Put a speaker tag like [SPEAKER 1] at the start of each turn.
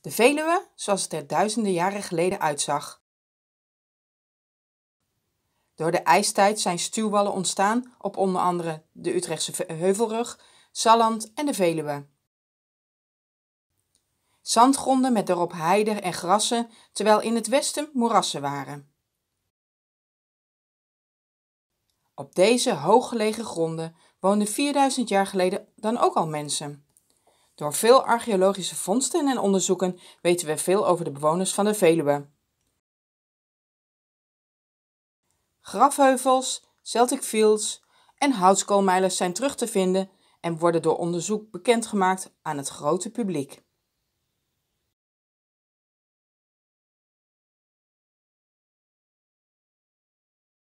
[SPEAKER 1] De Veluwe zoals het er duizenden jaren
[SPEAKER 2] geleden uitzag. Door de ijstijd zijn stuwwallen ontstaan op onder andere de Utrechtse Heuvelrug, Salland en de Veluwe. Zandgronden met daarop heider en grassen, terwijl in het westen moerassen waren. Op deze hooggelegen gronden woonden 4000 jaar geleden dan ook al mensen. Door veel archeologische vondsten en onderzoeken weten we veel over de bewoners van de Veluwe. Grafheuvels, Celtic Fields en houtskoolmijlers zijn terug te vinden en worden door onderzoek bekendgemaakt aan het grote publiek.